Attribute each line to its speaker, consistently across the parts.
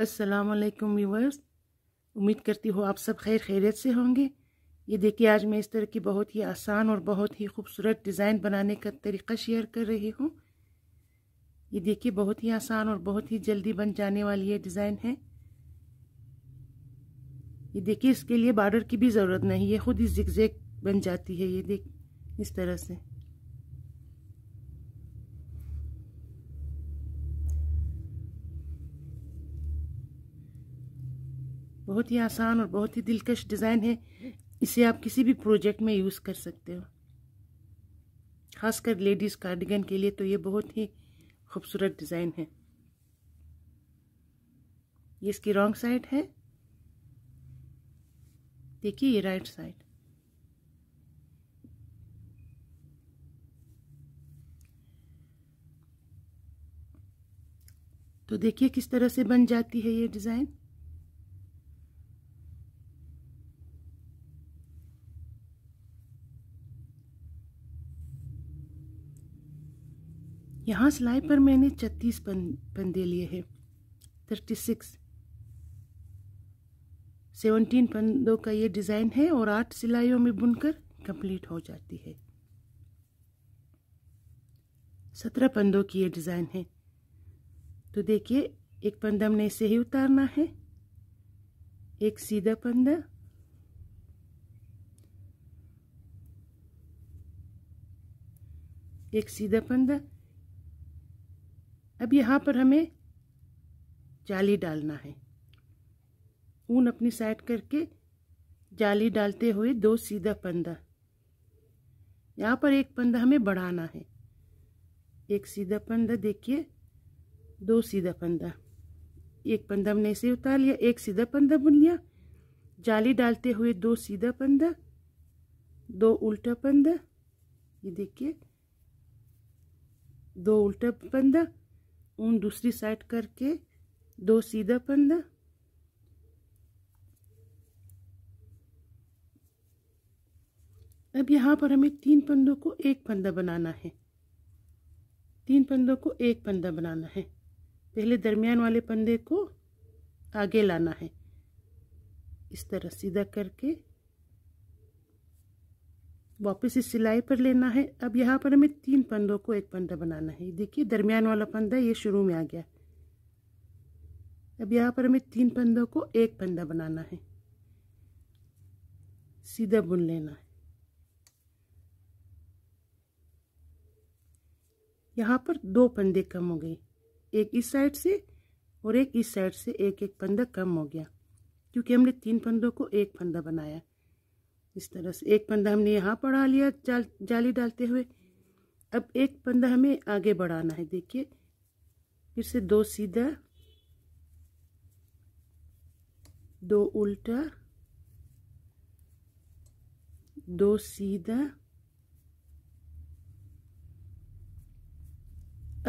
Speaker 1: वालेकुम व्यूवर्स उम्मीद करती हूँ आप सब खैर खैरियत से होंगे ये देखिए आज मैं इस तरह की बहुत ही आसान और बहुत ही खूबसूरत डिज़ाइन बनाने का तरीका शेयर कर रही हूँ ये देखिए बहुत ही आसान और बहुत ही जल्दी बन जाने वाली ये डिज़ाइन है ये देखिए इसके लिए बॉर्डर की भी ज़रूरत नहीं है खुद ही जिक्जैक बन जाती है ये देख इस तरह से बहुत ही आसान और बहुत ही दिलकश डिज़ाइन है इसे आप किसी भी प्रोजेक्ट में यूज़ कर सकते हो खासकर लेडीज़ कार्डिगन के लिए तो ये बहुत ही खूबसूरत डिज़ाइन है ये इसकी रॉन्ग साइड है देखिए ये राइट साइड तो देखिए किस तरह से बन जाती है ये डिज़ाइन यहाँ सिलाई पर मैंने छत्तीस पंदे लिए हैं थर्टी सिक्स सेवनटीन पंदों का ये डिज़ाइन है और आठ सिलाइयों में बुनकर कंप्लीट हो जाती है सत्रह पंदों की ये डिज़ाइन है तो देखिए एक पंदा हमने इसे ही उतारना है एक सीधा पंदा एक सीधा पंदा अब यहाँ पर हमें जाली डालना है ऊन अपनी साइड करके जाली डालते हुए दो सीधा पंदा यहाँ पर एक पंदा हमें बढ़ाना है एक सीधा पंदा देखिए दो सीधा पंदा एक पंदा हमने इसे उतार लिया एक सीधा पंदा बुन लिया जाली डालते हुए दो सीधा पंदा दो उल्टा पंदा ये देखिए दो उल्टा पंदा ऊन दूसरी साइड करके दो सीधा पंदा अब यहाँ पर हमें तीन पंदों को एक पंदा बनाना है तीन पंदों को एक पंदा बनाना है पहले दरमियान वाले पंदे को आगे लाना है इस तरह सीधा करके वापस इस सिलाई पर लेना है अब यहाँ पर हमें तीन पंदों को एक पंदा बनाना है देखिए दरमियान वाला पंदा ये शुरू में आ गया अब यहाँ पर हमें तीन पंदों को एक पंदा बनाना है सीधा बुन लेना है यहाँ पर दो पंदे कम हो गए एक इस साइड से और एक इस साइड से एक एक पंदा कम हो गया क्योंकि हमने तीन पंदों को एक पंदा बनाया इस तरह से एक पंधा हमने यहाँ बढ़ा लिया जाल जाली डालते हुए अब एक पंधा हमें आगे बढ़ाना है देखिए फिर से दो सीधा दो उल्टा दो सीधा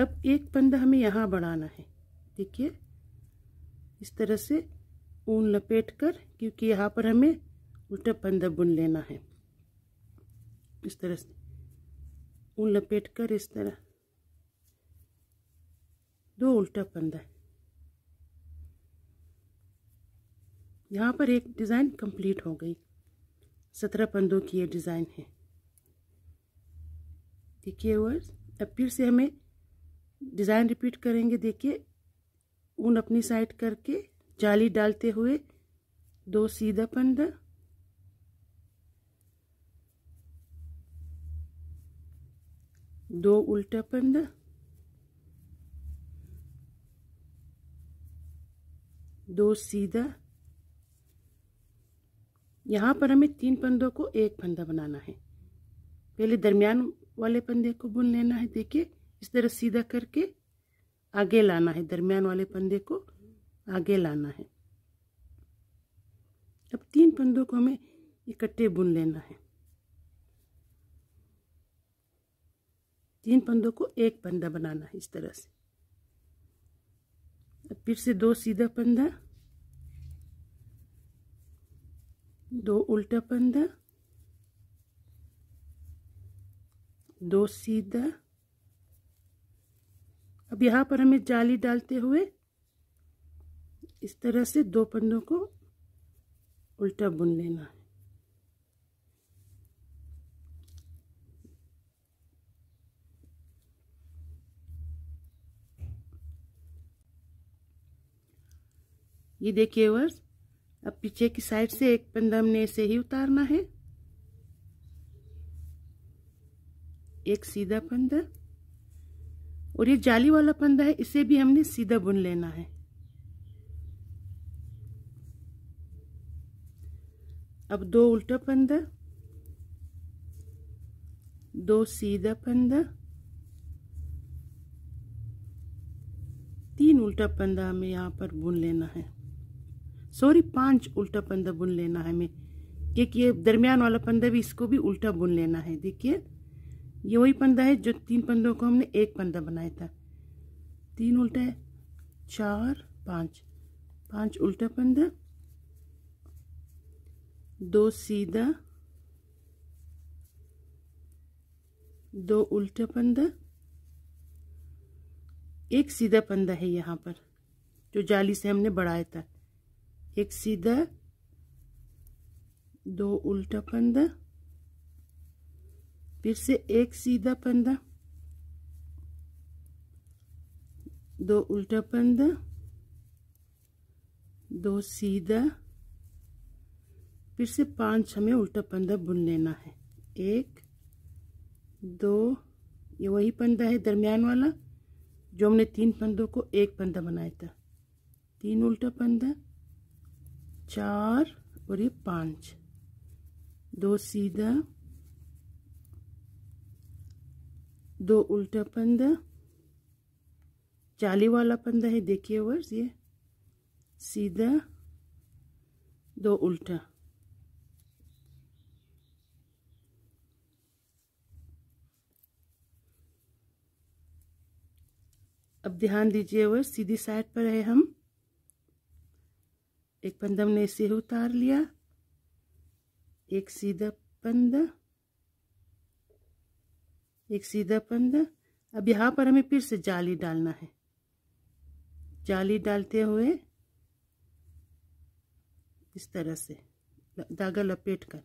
Speaker 1: अब एक पंधा हमें यहाँ बढ़ाना है देखिए इस तरह से ऊन लपेट कर क्योंकि यहाँ पर हमें उल्टा पंदा बुन लेना है इस तरह से ऊन लपेट कर इस तरह दो उल्टा पंदा यहाँ पर एक डिज़ाइन कंप्लीट हो गई सत्रह पंदों की ये डिज़ाइन है देखिए वर्स अब फिर से हमें डिज़ाइन रिपीट करेंगे देखिए ऊन अपनी साइड करके जाली डालते हुए दो सीधा पंदा दो उल्टा पंदा दो सीधा यहां पर हमें तीन पंदों को एक पंदा बनाना है पहले दरमियान वाले पंदे को बुन लेना है देखिए इस तरह सीधा करके आगे लाना है दरमियान वाले पंदे को आगे लाना है अब तीन पंदों को हमें इकट्ठे बुन लेना है तीन पंदों को एक पंदा बनाना है इस तरह से अब फिर से दो सीधा पंदा दो उल्टा पंदा दो सीधा अब यहाँ पर हमें जाली डालते हुए इस तरह से दो पंदों को उल्टा बुन लेना है ये देखिए वर्स अब पीछे की साइड से एक फंदा हमने ऐसे ही उतारना है एक सीधा पंदा और ये जाली वाला पंदा है इसे भी हमने सीधा बुन लेना है अब दो उल्टा पंदा दो सीधा पंदा तीन उल्टा पंदा हमें यहाँ पर बुन लेना है सॉरी पांच उल्टा पंदा बुन लेना है हमें एक ये दरमियान वाला पंदा भी इसको भी उल्टा बुन लेना है देखिए ये वही पंदा है जो तीन पंदों को हमने एक पंदा बनाया था तीन उल्टा है चार पाँच पाँच उल्टा पंदा दो सीधा दो उल्टा पंदा एक सीधा पंदा है यहाँ पर जो जाली से हमने बढ़ाया था एक सीधा दो उल्टा पंदा फिर से एक सीधा पंदा दो उल्टा पंदा दो सीधा फिर से पांच हमें उल्टा पंदा बुन लेना है एक दो ये वही पंदा है दरमियान वाला जो हमने तीन पंदों को एक पंदा बनाया था तीन उल्टा पंदा चार और ये पांच दो सीधा दो उल्टा पंदा चाली वाला पंदा है देखिए वर्स ये सीधा दो उल्टा अब ध्यान दीजिए वर्स सीधी साइड पर है हम एक पंदा हमने ऐसे उतार लिया एक सीधा पंदा एक सीधा पंदा अब यहाँ पर हमें फिर से जाली डालना है जाली डालते हुए इस तरह से धागा लपेट कर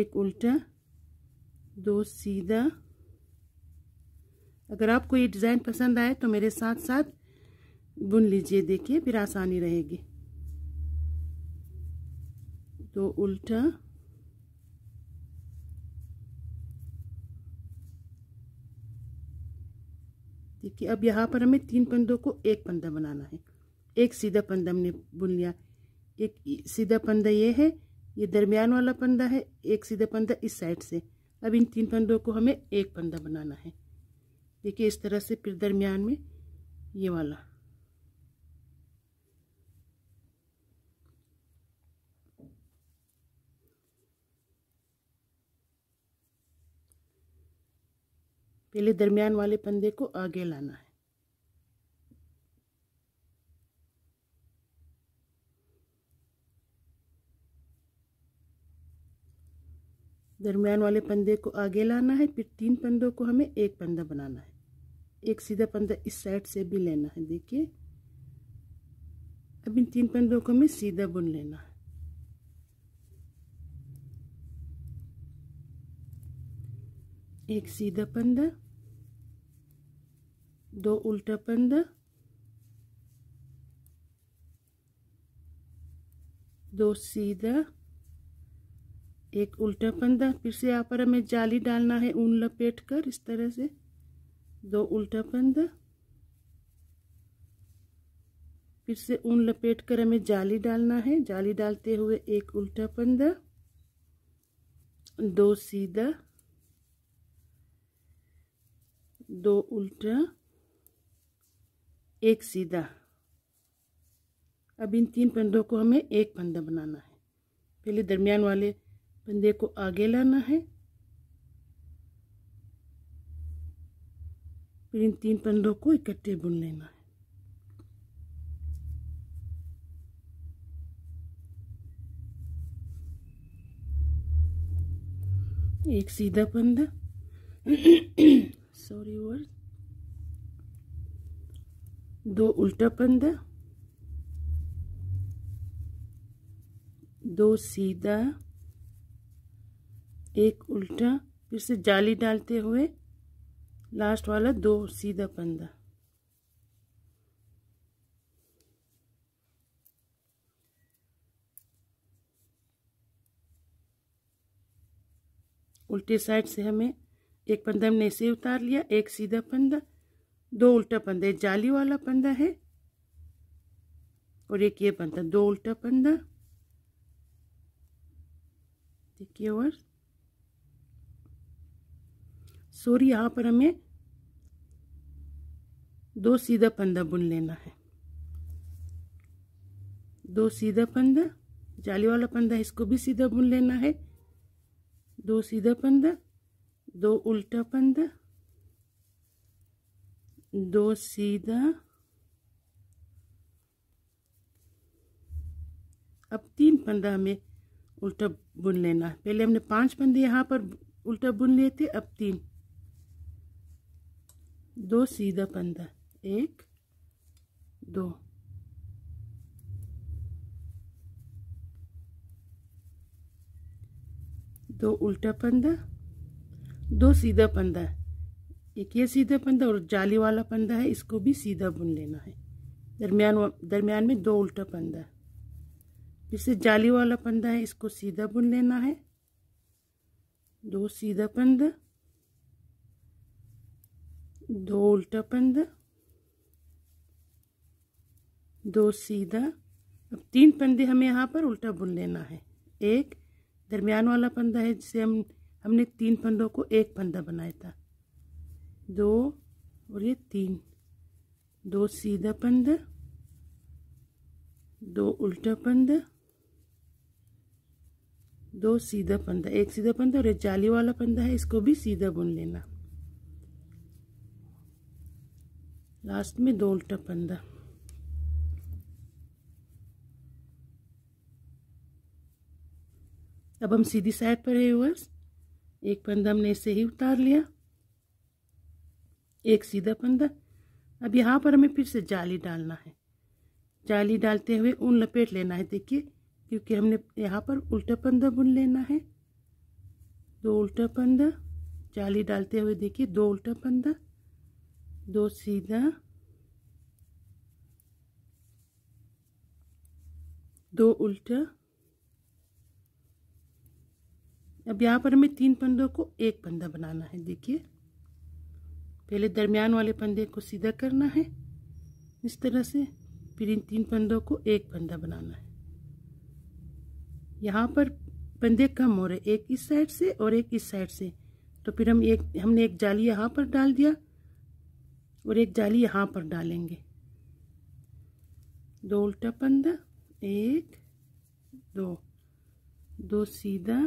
Speaker 1: एक उल्टा दो सीधा अगर आपको ये डिज़ाइन पसंद आए तो मेरे साथ साथ बुन लीजिए देखिए फिर आसानी रहेगी तो उल्टा देखिए अब यहाँ पर हमें तीन पंदों को एक पंदा बनाना है एक सीधा पंदा हमने बुन लिया एक सीधा पंदा ये है ये दरमियान वाला पंदा है एक सीधा पंदा इस साइड से अब इन तीन पंदों को हमें एक पंदा बनाना है देखिए इस तरह से फिर दरमियान में ये वाला पहले दरमियान वाले पंदे को आगे लाना है दरमियान वाले पंदे को आगे लाना है फिर तीन पंदों को हमें एक पंदा बनाना है एक सीधा पंदा इस साइड से भी लेना है देखिए अब इन तीन पंदों को हमें सीधा बुन लेना है एक सीधा पंदा दो उल्टा पंदा दो सीधा एक उल्टा फंदा फिर से यहाँ पर हमें जाली डालना है ऊन लपेट कर इस तरह से दो उल्टा फंदा फिर से ऊन लपेट कर हमें जाली डालना है जाली डालते हुए एक उल्टा फंदा दो सीधा दो उल्टा एक सीधा अब इन तीन पंदों को हमें एक फंदा बनाना है पहले दरमियान वाले पंदे को आगे लाना है फिर इन तीन पंदों को इकट्ठे बुन लेना है एक सीधा पंदा सॉरी वर्ड दो उल्टा पंदा दो सीधा एक उल्टा फिर से जाली डालते हुए लास्ट वाला दो सीधा पंदा उल्टे साइड से हमें एक पंदा हमने इसे उतार लिया एक सीधा पंदा दो उल्टा पंदा एक जाली वाला पंदा है और एक ये पंदा दो उल्टा पंदा देखिए और सॉरी यहाँ पर हमें दो सीधा पंदा बुन लेना है दो सीधा पंदा जाली वाला पंदा इसको भी सीधा बुन लेना है दो सीधा पंदा दो उल्टा पंदा दो सीधा अब तीन पंदा हमें उल्टा बुन लेना है पहले हमने पांच पंदे यहाँ पर उल्टा बुन लिए थे अब तीन दो सीधा पंदा एक दो दो उल्टा पंदा दो सीधा पंदा एक ये सीधा पंदा और जाली वाला पंदा है इसको भी सीधा बुन लेना है दरमियान दरमियान में दो उल्टा पंदा जिससे जाली वाला पंदा है इसको सीधा बुन लेना है दो सीधा पंदा दो उल्टा पंदा दो सीधा अब तीन पंदे हमें यहाँ पर उल्टा बुन लेना है एक दरमियान वाला पंदा है जिसे हम हमने तीन पंदों को एक पंदा बनाया था दो और ये तीन दो सीधा पंदा दो उल्टा पंदा दो सीधा पंदा एक सीधा पंदा और एक जाली वाला पंदा है इसको भी सीधा बुन लेना लास्ट में दो उल्टा पंदा अब हम सीधी साइड पर है व्यूअर्स एक पंदा हमने ऐसे ही उतार लिया एक सीधा पंदा अब यहाँ पर हमें फिर से जाली डालना है जाली डालते हुए ऊन लपेट लेना है देखिए क्योंकि हमने यहाँ पर उल्टा पंदा बुन लेना है दो उल्टा पंदा जाली डालते हुए देखिए दो उल्टा पंदा दो सीधा दो उल्टा अब यहाँ पर हमें तीन पंदों को एक पंदा बनाना है देखिए पहले दरमियान वाले पंदे को सीधा करना है इस तरह से फिर इन तीन पंदों को एक पंदा बनाना है यहाँ पर पंदे कम हो रहे एक इस साइड से और एक इस साइड से तो फिर हम एक हमने एक जाली यहाँ पर डाल दिया और एक जाली यहाँ पर डालेंगे दो उल्टा पंदा एक दो दो सीधा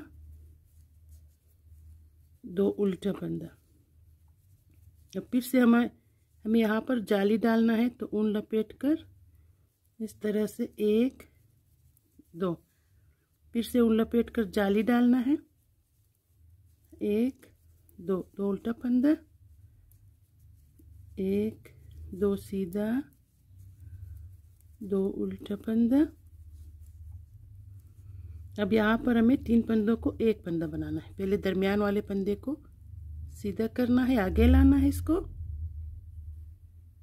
Speaker 1: दो उल्टा पंदा अब फिर से हमें हमें यहाँ पर जाली डालना है तो ऊन लपेट कर इस तरह से एक दो फिर से ऊन लपेट कर जाली डालना है एक दो दो उल्टा पंदा एक दो सीधा दो उल्टा पंदा अब यहाँ पर हमें तीन पंदों को एक पंदा बनाना है पहले दरमियान वाले पंदे को सीधा करना है आगे लाना है इसको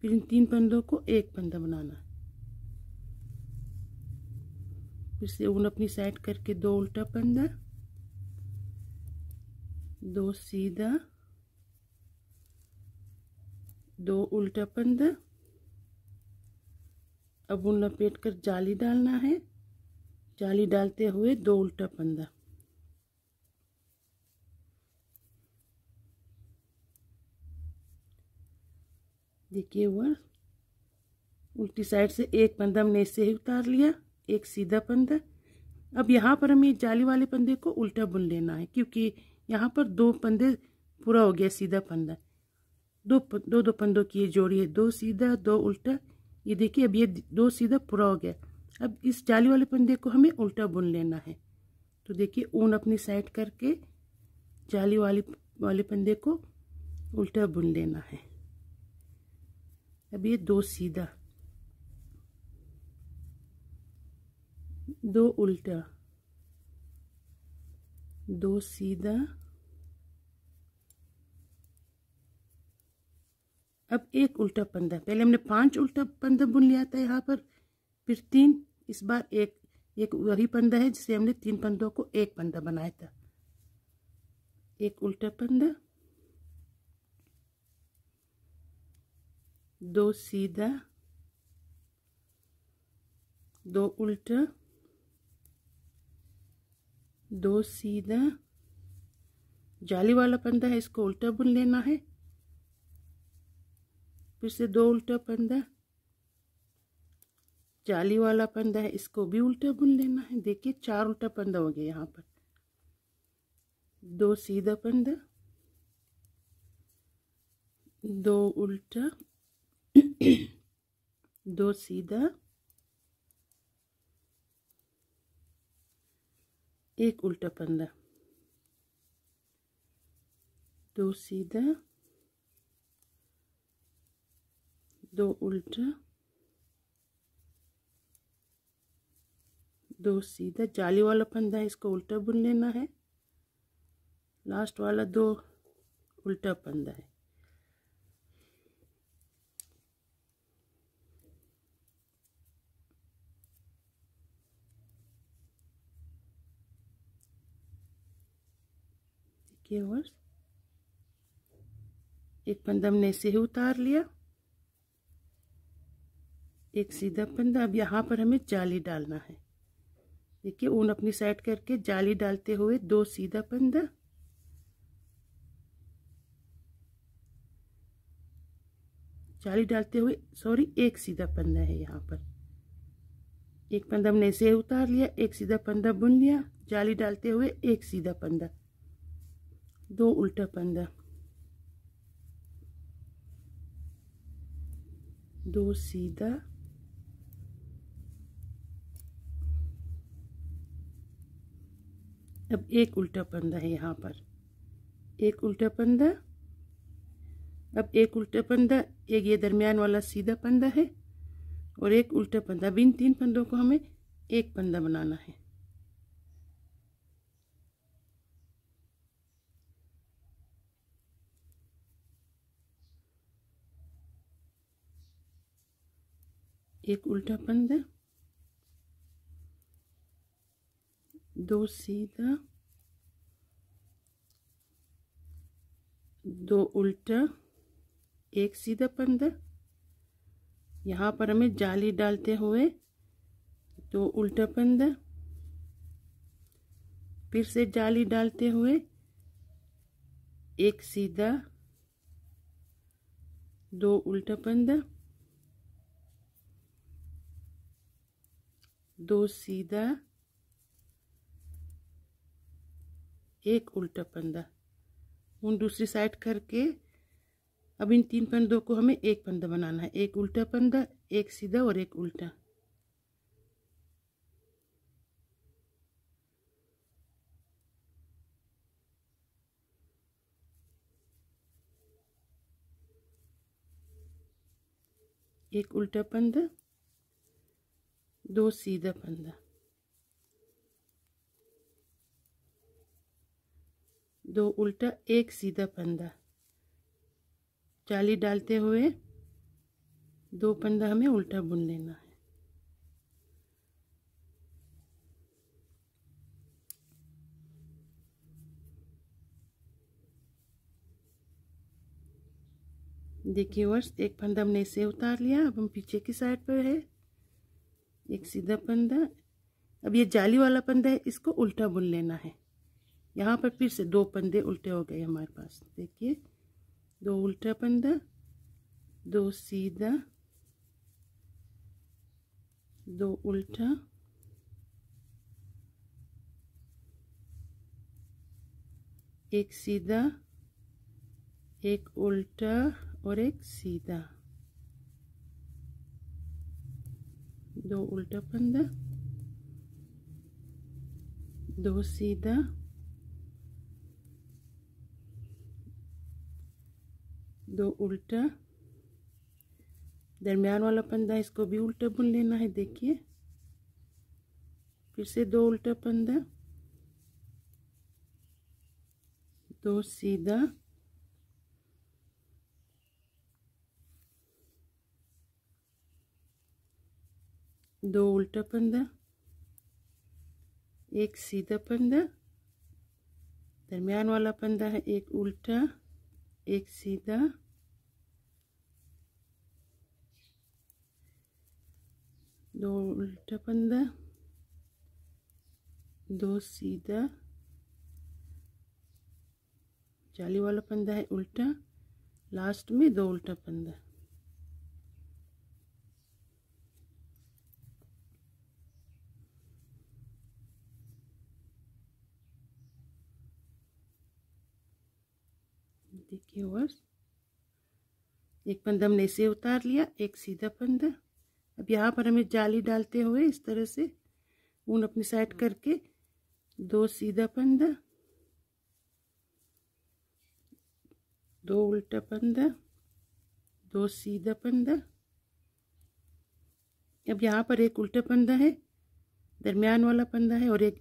Speaker 1: फिर इन तीन पंदों को एक पंदा बनाना है फिर से ऊन अपनी साइड करके दो उल्टा पंदा दो सीधा दो उल्टा पंद्रह अब उन लपेट कर जाली डालना है जाली डालते हुए दो उल्टा पंदा देखिए हुआ उल्टी साइड से एक पंदा हमने इससे ही उतार लिया एक सीधा पंदा अब यहाँ पर हमें जाली वाले पंदे को उल्टा बुन लेना है क्योंकि यहाँ पर दो पंदे पूरा हो गया सीधा पंदा दो दो दो पंदों की ये जोड़ी है दो सीधा दो उल्टा ये देखिए अब ये दो सीधा पूरा हो गया अब इस जाली वाले पंदे को हमें उल्टा बुन लेना है तो देखिए ऊन अपनी साइड करके जाली वाली वाले पंदे को उल्टा बुन लेना है अब ये दो सीधा दो उल्टा दो सीधा अब एक उल्टा पंदा पहले हमने पांच उल्टा पंदा बुन लिया था यहाँ पर फिर तीन इस बार एक एक वही पंदा है जिसे हमने तीन पंदों को एक पंदा बनाया था एक उल्टा पंदा दो सीधा दो उल्टा दो सीधा जाली वाला पंदा है इसको उल्टा बुन लेना है फिर से दो उल्टा पंदा जाली वाला पंदा है इसको भी उल्टा बुन लेना है देखिए चार उल्टा पंदा हो गया यहाँ पर दो सीधा पंदा दो उल्टा दो सीधा एक उल्टा पंदा दो सीधा दो उल्टा दो सीधा जाली वाला फंदा है इसको उल्टा बुन लेना है लास्ट वाला दो उल्टा फंदा है देखिए एक फंदा हमने ऐसे ही उतार लिया एक सीधा फंदा अब यहाँ पर हमें जाली डालना है देखिए ऊन अपनी साइड करके जाली डालते हुए दो सीधा फंदा जाली डालते हुए सॉरी एक सीधा फंदा है यहाँ पर एक पंदा हमने से उतार लिया एक सीधा पंदा बुन लिया जाली डालते हुए एक सीधा पंदा दो उल्टा पंदा दो सीधा अब एक उल्टा पंदा है यहाँ पर एक उल्टा पंदा अब एक उल्टा पंदा एक ये दरमियान वाला सीधा पंदा है और एक उल्टा पंदा अब इन तीन पंदों को हमें एक पंदा बनाना है एक उल्टा पंदा दो सीधा दो उल्टा एक सीधा पंद्रह यहाँ पर हमें जाली डालते हुए दो उल्टा पंद्रह फिर से जाली डालते हुए एक सीधा दो उल्टा पंद्रह दो सीधा एक उल्टा पंदा उन दूसरी साइड करके अब इन तीन पंदों को हमें एक पंदा बनाना है एक उल्टा पंदा एक सीधा और एक उल्टा एक उल्टा पंदा दो सीधा पंदा दो उल्टा एक सीधा पंदा जाली डालते हुए दो पंदा हमें उल्टा बुन लेना है देखिए वर्ष एक पंदा हमने इसे उतार लिया अब हम पीछे की साइड पर है एक सीधा पंदा अब ये जाली वाला पंदा है इसको उल्टा बुन लेना है यहाँ पर फिर से दो पंदे उल्टे हो गए हमारे पास देखिए दो उल्टा पंदा दो सीधा दो उल्टा एक सीधा एक उल्टा और एक सीधा दो उल्टा पंदा दो सीधा दो उल्टा दरमियान वाला पंदा इसको भी उल्टा बुन लेना है देखिए फिर से दो उल्टा पंदा दो सीधा दो उल्टा पंदा एक सीधा पंदा दरमियान वाला पंदा है एक उल्टा एक सीधा दो उल्टा पंदा दो सीधा जाली वाला पंदा है उल्टा लास्ट में दो उल्टा पंदा देखिए और एक पंदा हमने इसे उतार लिया एक सीधा पंदा अब यहाँ पर हमें जाली डालते हुए इस तरह से ऊन अपनी साइड करके दो सीधा पंदा दो उल्टा पंदा दो सीधा पंदा अब यहाँ पर एक उल्टा पंदा है दरमियान वाला पंदा है और एक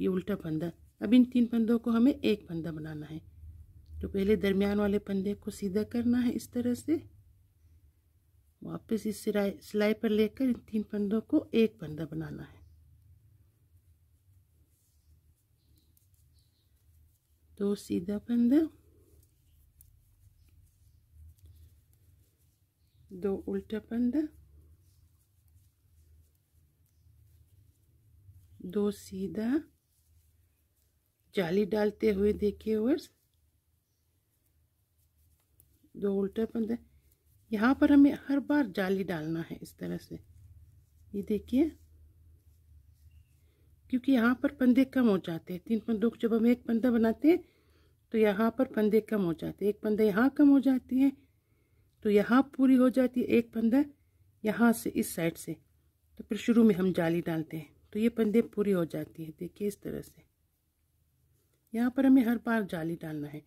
Speaker 1: ये उल्टा पंदा अब इन तीन पंदों को हमें एक पंदा बनाना है तो पहले दरमियान वाले पंदे को सीधा करना है इस तरह से वापस इस सिलाई सिलाई पर लेकर इन तीन पंदों को एक पंदा बनाना है दो सीधा पंदा दो उल्टा पंदा दो सीधा जाली डालते हुए देखिए वर्ष दो उल्टे पंदे यहाँ पर हमें हर बार जाली डालना है इस तरह से ये देखिए क्योंकि यहाँ पर पंदे कम हो जाते हैं तीन पंदों को जब हम एक पंदा बनाते हैं तो यहाँ पर पंदे कम हो जाते हैं एक पंदा यहाँ कम हो जाती है तो यहाँ पूरी हो जाती है एक पंदा यहाँ से इस साइड से तो फिर शुरू में हम जाली डालते हैं तो ये पंदे पूरी हो जाती है देखिए इस तरह से यहाँ पर हमें हर बार जाली डालना है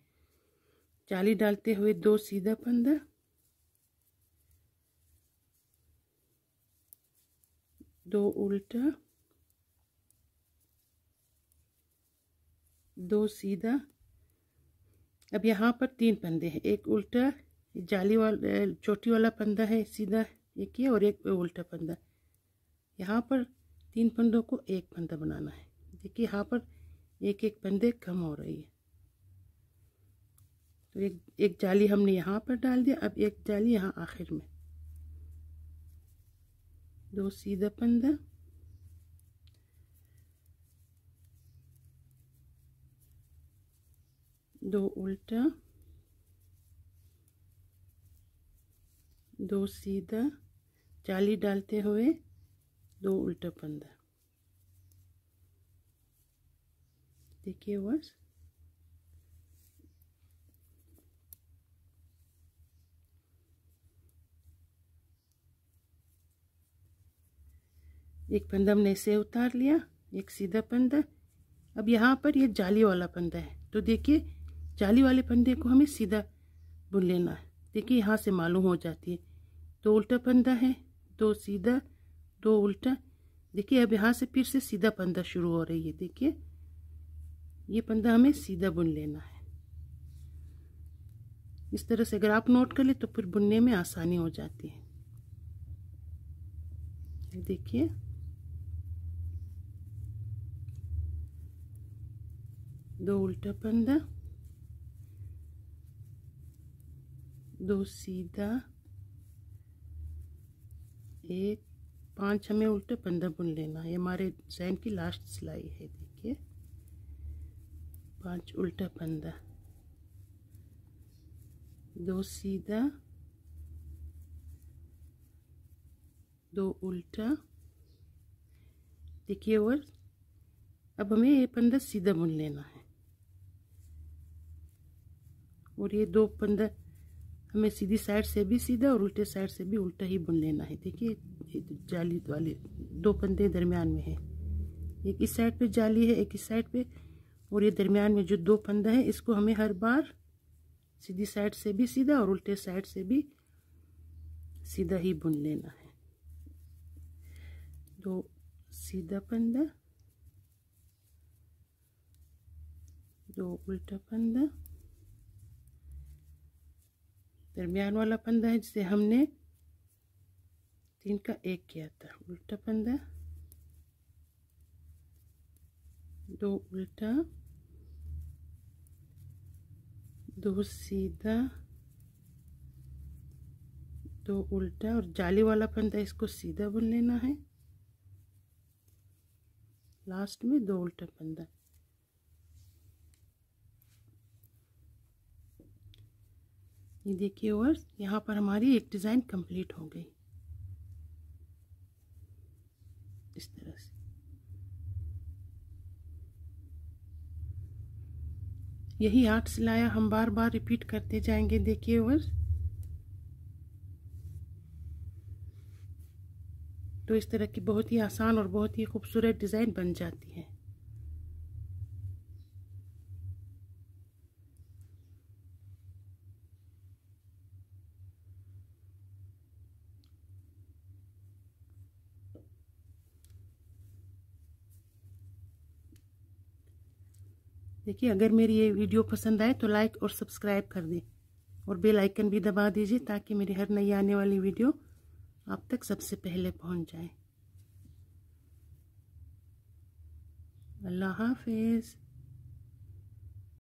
Speaker 1: जाली डालते हुए दो सीधा पंदा दो उल्टा दो सीधा अब यहाँ पर तीन पंदे हैं एक उल्टा जाली वाला चोटी वाला पंदा है सीधा एक ये और एक उल्टा पंदा यहाँ पर तीन पंदों को एक पंदा बनाना है देखिए यहाँ पर एक एक पंदे कम हो रही है तो एक एक जाली हमने यहाँ पर डाल दिया अब एक जाली यहाँ आखिर में दो सीधा पंदा दो उल्टा दो सीधा जाली डालते हुए दो उल्टा पंदा देखिए बस एक पंदा हमने इसे उतार लिया एक सीधा पंदा अब यहाँ पर ये जाली वाला पंदा है तो देखिए जाली वाले पंदे को हमें सीधा बुन लेना है देखिए यहाँ से मालूम हो जाती है दो उल्टा पंदा है दो सीधा दो उल्टा देखिए अब यहाँ से फिर से सीधा पंदा शुरू हो रही है देखिए ये पंदा हमें सीधा बुन लेना है इस तरह से अगर आप नोट कर ले तो फिर बुनने में आसानी हो जाती है देखिए दो उल्टा पंदा दो सीधा एक पांच हमें उल्टा पंदा बुन लेना है हमारे डिज़ाइन की लास्ट सिलाई है देखिए पांच उल्टा पंदा दो सीधा दो उल्टा देखिए और अब हमें ये पंदा सीधा बुन लेना है और ये दो पंदर हमें सीधी साइड से भी सीधा और उल्टे साइड से भी उल्टा ही बुन लेना है देखिए तो जाली वाले दो पंदे दरमियान में है एक इस साइड पे जाली है एक इस साइड पे और ये दरमियान में जो दो पंदा है इसको हमें हर बार सीधी साइड से भी सीधा और उल्टे साइड से भी सीधा ही बुन लेना है दो सीधा पंदा दो उल्टा पंदा दरमियान वाला पंदा है जिसे हमने तीन का एक किया था उल्टा पंदा दो उल्टा दो सीधा दो उल्टा और जाली वाला पंधा इसको सीधा बुन लेना है लास्ट में दो उल्टा पंदा ये देखिए और यहाँ पर हमारी एक डिज़ाइन कंप्लीट हो गई इस तरह से यही आठ सिलाया हम बार बार रिपीट करते जाएंगे देखिए और तो इस तरह की बहुत ही आसान और बहुत ही खूबसूरत डिज़ाइन बन जाती है देखिए अगर मेरी ये वीडियो पसंद आए तो लाइक और सब्सक्राइब कर दें और बेल आइकन भी दबा दीजिए ताकि मेरी हर नई आने वाली वीडियो आप तक सबसे पहले पहुंच जाए अल्लाह हाफिज़